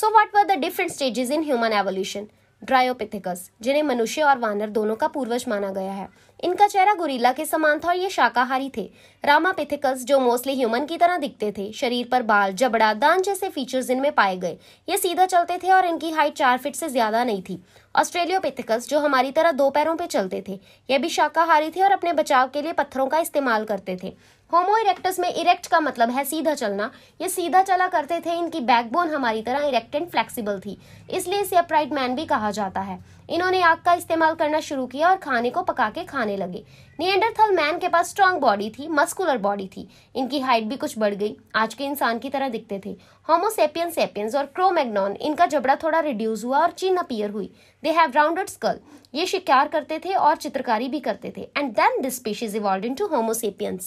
So, what were the different stages in human evolution? Dryopithecus जिन्हें मनुष्य और वानर दोनों का पूर्वज माना गया है इनका चेहरा गुरीला के समान था और ये शाकाहारी थे रामापिथिकस जो मोस्टली ह्यूमन की तरह दिखते थे शरीर पर बाल जबड़ा दान जैसे फीचर्स इनमें पाए गए ये सीधा चलते थे और इनकी हाइट चार फीट से ज्यादा नहीं थी ऑस्ट्रेलियोपिथिकस जो हमारी तरह दो पैरों पर चलते थे यह भी शाकाहारी थे और अपने बचाव के लिए पत्थरों का इस्तेमाल करते थे होमो इरेक्टस में इरेक्ट का मतलब है सीधा चलना ये सीधा चला करते थे इनकी बैकबोन हमारी तरह इरेक्ट एंड फ्लेक्सिबल थी इसलिए इसे अपराइट मैन भी कहा कहा जाता है इन्होंने आग का इस्तेमाल करना शुरू किया और खाने को पका के खाने लगे नियंडरथल मैन के पास स्ट्रांग बॉडी थी मस्कुलर बॉडी थी इनकी हाइट भी कुछ बढ़ गई आज के इंसान की तरह दिखते थे होमोसेपियन सेपियंस और क्रोमैग्नॉन इनका जबड़ा थोड़ा रिड्यूस हुआ और चीन अपियर हुई दे हैव राउंडेड स्कल ये शिकार करते थे और चित्रकारी भी करते थे and then this species evolve into Homo sapiens